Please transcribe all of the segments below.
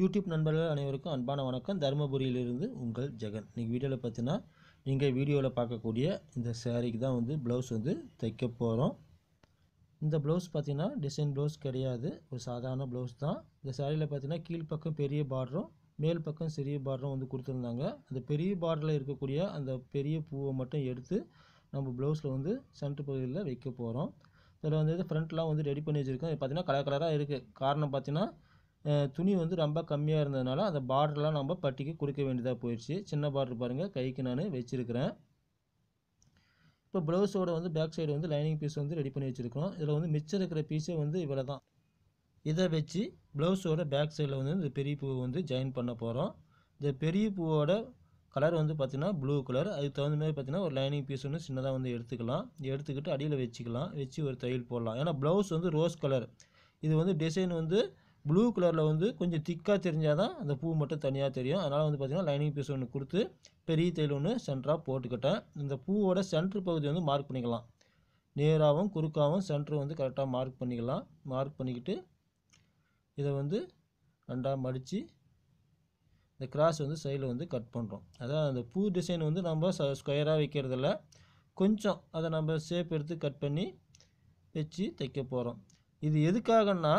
YouTube நண்பர்கள் அனைவருக்கும் அன்பான வணக்கம் தருமபுரியிலிருந்து உங்கள் ஜெகன் இன்றைக்கி வீடியோவில் பார்த்தீங்கன்னா நீங்கள் வீடியோவில் பார்க்கக்கூடிய இந்த சேரீக்கு தான் வந்து ப்ளவுஸ் வந்து தைக்க போகிறோம் இந்த ப்ளவுஸ் பார்த்திங்கன்னா டிசைன் ப்ளவுஸ் கிடையாது ஒரு சாதாரண ப்ளவுஸ் தான் இந்த சேரீயில் பார்த்திங்கன்னா கீழ்ப்பக்கம் பெரிய பார்டரும் மேல் பக்கம் சிறிய பார்டரும் வந்து கொடுத்துருந்தாங்க அந்த பெரிய பார்டரில் இருக்கக்கூடிய அந்த பெரிய பூவை மட்டும் எடுத்து நம்ம ப்ளவுஸில் வந்து சென்ட்ரு பகுதியில் வைக்க போகிறோம் இதில் வந்து இது ஃப்ரண்ட்லாம் வந்து ரெடி பண்ணி வச்சுருக்கோம் பார்த்திங்கன்னா கலர் கலராக இருக்குது காரணம் பார்த்தீங்கன்னா துணி வந்து ரொம்ப கம்மியாக இருந்ததுனால அந்த பார்டர்லாம் நம்ம பட்டிக்கு கொடுக்க வேண்டியதாக போயிடுச்சு சின்ன பார்டர் பாருங்கள் கைக்கு நான் வச்சுருக்கிறேன் இப்போ ப்ளவுஸோட வந்து பேக் சைடு வந்து லைனிங் பீஸ் வந்து ரெடி பண்ணி வச்சுருக்கோம் இதில் வந்து மிச்சம் இருக்கிற பீஸே வந்து இவ்வளோ தான் இதை வச்சு ப்ளவுஸோட பேக் சைடில் வந்து இந்த பெரிய பூவை வந்து ஜாயின் பண்ண போகிறோம் இந்த பெரிய பூவோட கலர் வந்து பார்த்திங்கன்னா ப்ளூ கலர் அதுக்கு தகுந்த மாதிரி பார்த்திங்கன்னா ஒரு லைனிங் பீஸ் ஒன்று சின்னதாக வந்து எடுத்துக்கலாம் எடுத்துக்கிட்டு அடியில் வச்சுக்கலாம் வச்சு ஒரு தையல் போடலாம் ஏன்னா ப்ளவுஸ் வந்து ரோஸ் கலர் இது வந்து டிசைன் வந்து ப்ளூ கலரில் வந்து கொஞ்சம் திக்காக தெரிஞ்சால் தான் அந்த பூ மட்டும் தனியாக தெரியும் அதனால் வந்து பார்த்திங்கன்னா லைனிங் பீஸ் ஒன்று கொடுத்து பெரிய தையல் ஒன்று சென்டராக போட்டுக்கிட்டேன் இந்த பூவோட சென்ட்ரு பகுதி வந்து மார்க் பண்ணிக்கலாம் நேராகவும் குறுக்காகவும் சென்ட்ரு வந்து கரெக்டாக மார்க் பண்ணிக்கலாம் மார்க் பண்ணிக்கிட்டு இதை வந்து ரெண்டாக மடித்து இந்த கிராஸ் வந்து சைடில் வந்து கட் பண்ணுறோம் அதான் அந்த பூ டிசைன் வந்து நம்ம ச ஸ்கொயராக வைக்கிறதில்ல கொஞ்சம் அதை நம்ம ஷேப் எடுத்து கட் பண்ணி வச்சு தைக்க போகிறோம் இது எதுக்காகன்னா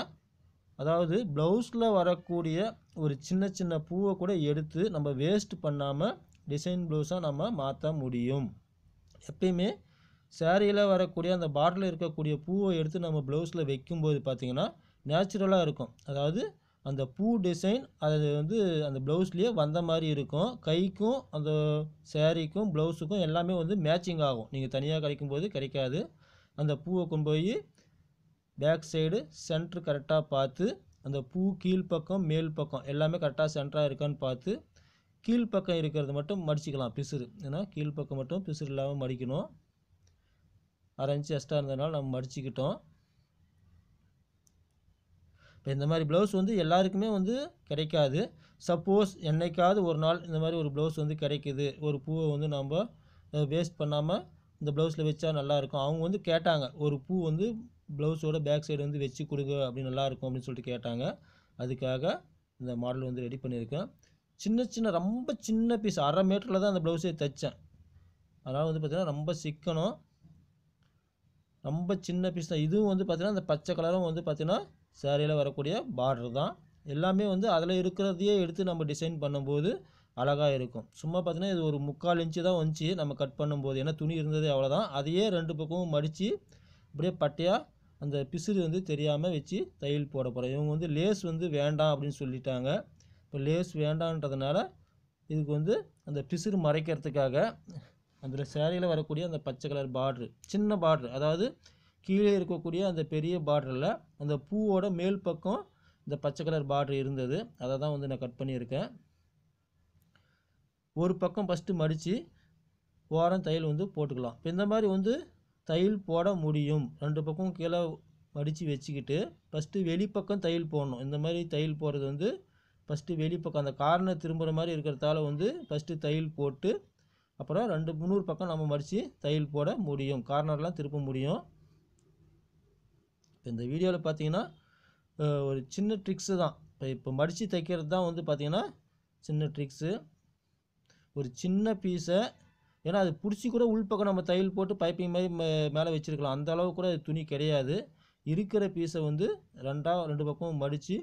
அதாவது ப்ளவுஸில் வரக்கூடிய ஒரு சின்ன சின்ன பூவை கூட எடுத்து நம்ம வேஸ்ட் பண்ணாமல் டிசைன் ப்ளவுஸாக நம்ம மாற்ற முடியும் எப்பயுமே சேரீயில் வரக்கூடிய அந்த பாட்டில் இருக்கக்கூடிய பூவை எடுத்து நம்ம ப்ளவுஸில் வைக்கும்போது பார்த்திங்கன்னா நேச்சுரலாக இருக்கும் அதாவது அந்த பூ டிசைன் அது வந்து அந்த ப்ளவுஸ்லேயே வந்த மாதிரி இருக்கும் கைக்கும் அந்த சேரீக்கும் ப்ளவுஸுக்கும் எல்லாமே வந்து மேட்சிங் ஆகும் நீங்கள் தனியாக கிடைக்கும் போது கிடைக்காது அந்த பூவை கொண்டு போய் பேக் சைடு சென்ட்ரு கரெக்டாக பார்த்து அந்த பூ கீழ்ப்பக்கம் மேல் பக்கம் எல்லாமே கரெக்டாக சென்டராக இருக்கான்னு பார்த்து கீழ்ப்பக்கம் இருக்கிறது மட்டும் மடிச்சிக்கலாம் பிசுறு ஏன்னா கீழ்ப்பக்கம் மட்டும் பிசுறு இல்லாமல் மடிக்கணும் அரை இன்ச்சு எக்ஸ்ட்ரா இருந்ததுனால நம்ம மடிச்சுக்கிட்டோம் இப்போ இந்த மாதிரி ப்ளவுஸ் வந்து எல்லாருக்குமே வந்து கிடைக்காது சப்போஸ் என்றைக்காவது ஒரு நாள் இந்த மாதிரி ஒரு ப்ளவுஸ் வந்து கிடைக்குது ஒரு பூவை வந்து நாம் வேஸ்ட் பண்ணாமல் இந்த ப்ளவுஸில் வச்சா நல்லாயிருக்கும் அவங்க வந்து கேட்டாங்க ஒரு பூ வந்து ப்ளவுஸோட பேக் சைடு வந்து வச்சு கொடுங்க அப்படின்னு நல்லாயிருக்கும் அப்படின்னு சொல்லிட்டு கேட்டாங்க அதுக்காக இந்த மாடல் வந்து ரெடி பண்ணியிருக்கேன் சின்ன சின்ன ரொம்ப சின்ன பீஸ் அரை மீட்டரில் தான் அந்த ப்ளவுஸே தைச்சேன் அதனால் வந்து பார்த்திங்கன்னா ரொம்ப சிக்கனம் ரொம்ப சின்ன பீஸ் தான் இதுவும் வந்து பார்த்திங்கன்னா அந்த பச்சை கலரும் வந்து பார்த்திங்கன்னா சேரீயில் வரக்கூடிய பார்டர் தான் எல்லாமே வந்து அதில் இருக்கிறதையே எடுத்து நம்ம டிசைன் பண்ணும்போது அழகாக இருக்கும் சும்மா பார்த்தீங்கன்னா இது ஒரு முக்கால் இன்ச்சு தான் வந்துச்சு நம்ம கட் பண்ணும்போது ஏன்னா துணி இருந்ததே அவ்வளோதான் அதையே ரெண்டு பக்கமும் மடித்து அப்படியே பட்டையாக அந்த பிசுறு வந்து தெரியாமல் வச்சு தையல் போட போகிறோம் இவங்க வந்து லேஸ் வந்து வேண்டாம் அப்படின்னு சொல்லிட்டாங்க இப்போ லேஸ் வேண்டான்றதுனால இதுக்கு வந்து அந்த பிசுறு மறைக்கிறதுக்காக அந்த சேரீயில் வரக்கூடிய அந்த பச்சை கலர் பார்ட்ரு சின்ன பார்ட்ரு அதாவது கீழே இருக்கக்கூடிய அந்த பெரிய பார்டரில் அந்த பூவோட மேல் பக்கம் இந்த பச்சை கலர் பார்டர் இருந்தது அதை தான் வந்து நான் கட் பண்ணியிருக்கேன் ஒரு பக்கம் ஃபஸ்ட்டு மடித்து ஓரம் தையல் வந்து போட்டுக்கலாம் இப்போ இந்த மாதிரி வந்து தையல் போட முடியும் ரெண்டு பக்கம் கீழே மடித்து வச்சுக்கிட்டு ஃபஸ்ட்டு வெளிப்பக்கம் தையல் போடணும் இந்த மாதிரி தையல் போடுறது வந்து ஃபஸ்ட்டு வெளிப்பக்கம் அந்த கார்னர் திரும்புகிற மாதிரி இருக்கிறதால வந்து ஃபஸ்ட்டு தையல் போட்டு அப்புறம் ரெண்டு முந்நூறு பக்கம் நம்ம மடித்து தையல் போட முடியும் கார்னர்லாம் திருப்ப முடியும் இப்போ இந்த வீடியோவில் பார்த்தீங்கன்னா ஒரு சின்ன ட்ரிக்ஸு தான் இப்போ இப்போ மடித்து தைக்கிறது தான் வந்து பார்த்திங்கன்னா சின்ன ட்ரிக்ஸு ஒரு சின்ன பீஸை ஏன்னா அது பிடிச்சி கூட உள்பக்கம் நம்ம தையல் போட்டு பைப்பிங் மாதிரி மேலே வச்சுருக்கலாம் அந்த அளவு கூட துணி கிடையாது இருக்கிற பீஸை வந்து ரெண்டாக ரெண்டு பக்கமும் மடித்து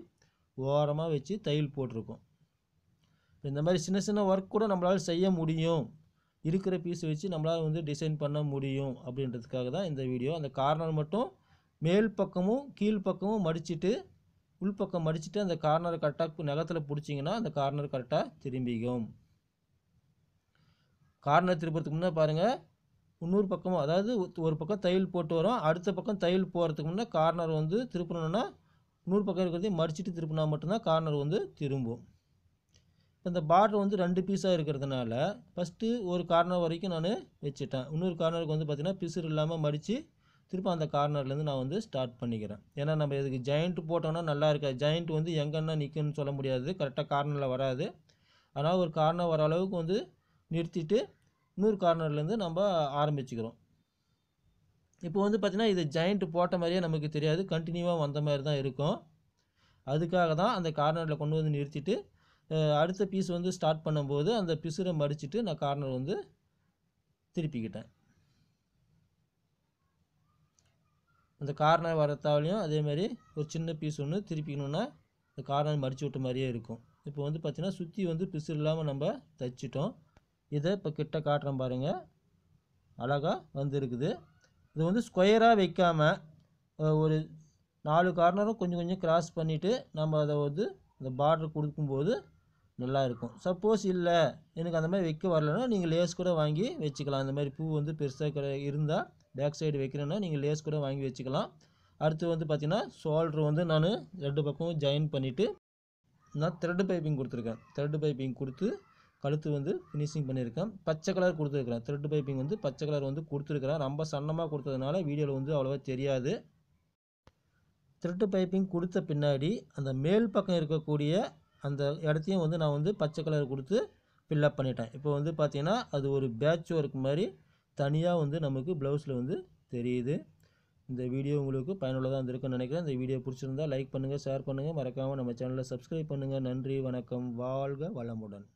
ஓரமாக வச்சு தையல் போட்டிருக்கோம் இந்த மாதிரி சின்ன சின்ன ஒர்க் கூட நம்மளால் செய்ய முடியும் இருக்கிற பீஸ் வச்சு நம்மளால் வந்து டிசைன் பண்ண முடியும் அப்படின்றதுக்காக தான் இந்த வீடியோ அந்த கார்னர் மட்டும் மேல் பக்கமும் கீழ் பக்கமும் மடிச்சுட்டு உள்பக்கம் மடிச்சுட்டு அந்த கார்னர் கரெக்டாக நகத்தில் பிடிச்சிங்கன்னா அந்த கார்னர் கரெக்டாக திரும்பிக்கும் கார்னர் திரும்புறதுக்கு முன்னே பாருங்கள் இன்னொரு பக்கமும் அதாவது ஒரு பக்கம் தையல் போட்டு வரும் அடுத்த பக்கம் தையல் போகிறதுக்கு முன்னே கார்னர் வந்து திருப்பணுன்னா இன்னொரு பக்கம் இருக்கிறதையும் மடிச்சுட்டு திருப்பினா மட்டும்தான் கார்னர் வந்து திரும்பும் இப்போ இந்த பார்டர் வந்து ரெண்டு பீஸாக இருக்கிறதுனால ஃபஸ்ட்டு ஒரு கார்னர் வரைக்கும் நான் வச்சுட்டேன் இன்னொரு கார்னருக்கு வந்து பார்த்திங்கன்னா பிசுறு இல்லாமல் மடித்து திரும்ப அந்த கார்னர்லேருந்து நான் வந்து ஸ்டார்ட் பண்ணிக்கிறேன் ஏன்னா நம்ம இதுக்கு ஜாயிண்ட் போட்டோன்னா நல்லா இருக்காது ஜாயிண்ட் வந்து எங்கன்னா நிற்குன்னு சொல்ல முடியாது கரெக்டாக கார்னரில் வராது அதனால் ஒரு கார்னர் வர அளவுக்கு வந்து நிறுத்திட்டு இன்னொரு கார்னர்லேருந்து நம்ம ஆரம்பிச்சுக்கிறோம் இப்போ வந்து பார்த்திங்கன்னா இது ஜாயிண்ட் போட்ட மாதிரியே நமக்கு தெரியாது கண்டினியூவாக வந்த மாதிரி தான் இருக்கும் அதுக்காக தான் அந்த கார்னரில் கொண்டு வந்து நிறுத்திட்டு அடுத்த பீஸ் வந்து ஸ்டார்ட் பண்ணும்போது அந்த பிசுரை மடிச்சுட்டு நான் கார்னர் வந்து திருப்பிக்கிட்டேன் அந்த கார்னர் வரத்தாலையும் அதேமாதிரி ஒரு சின்ன பீஸ் ஒன்று திருப்பிக்கணுன்னா இந்த கார்னர் மடித்து விட்ட மாதிரியே இருக்கும் இப்போ வந்து பார்த்திங்கன்னா சுற்றி வந்து பிசு இல்லாமல் நம்ம தைச்சிட்டோம் இதை இப்போ கிட்ட காட்டுறோம் பாருங்கள் அழகாக வந்துருக்குது இது வந்து ஸ்கொயராக வைக்காமல் ஒரு நாலு கார்னரும் கொஞ்சம் கொஞ்சம் கிராஸ் பண்ணிவிட்டு நம்ம அதை வந்து இந்த பார்டர் கொடுக்கும்போது நல்லா இருக்கும் சப்போஸ் இல்லை எனக்கு அந்த மாதிரி வைக்க வரலன்னா நீங்கள் லேஸ் கூட வாங்கி வச்சுக்கலாம் அந்த மாதிரி பூ வந்து பெருசாக இருந்தால் பேக் சைடு வைக்கிறேன்னா நீங்கள் லேஸ் கூட வாங்கி வச்சுக்கலாம் அடுத்து வந்து பார்த்திங்கன்னா ஷோல்ட்ரு வந்து நான் ரெண்டு பக்கமும் ஜாயின் பண்ணிவிட்டு நான் த்ரெட்டு பைப்பிங் கொடுத்துருக்கேன் த்ரெட்டு பைப்பிங் கொடுத்து கழுத்து வந்து ஃபினிஷிங் பண்ணியிருக்கேன் பச்சை கலர் கொடுத்துருக்குறேன் த்ரெட்டு பைப்பிங் வந்து பச்சை கலர் வந்து கொடுத்துருக்குறேன் ரொம்ப சன்னமாக கொடுத்ததுனால வீடியோவில் வந்து அவ்வளோவா தெரியாது த்ரெட்டு பைப்பிங் கொடுத்த பின்னாடி அந்த மேல் பக்கம் இருக்கக்கூடிய அந்த இடத்தையும் வந்து நான் வந்து பச்சை கலர் கொடுத்து ஃபில்லப் பண்ணிட்டேன் இப்போ வந்து பார்த்திங்கன்னா அது ஒரு பேட்ச் ஒர்க் மாதிரி தனியாக வந்து நமக்கு ப்ளவுஸில் வந்து தெரியுது இந்த வீடியோ உங்களுக்கு பயனுள்ளதாக இருந்திருக்குன்னு நினைக்கிறேன் இந்த வீடியோ பிடிச்சிருந்தால் லைக் பண்ணுங்கள் ஷேர் பண்ணுங்கள் மறக்காமல் நம்ம சேனலை சப்ஸ்கிரைப் பண்ணுங்கள் நன்றி வணக்கம் வாழ்க வளமுடன்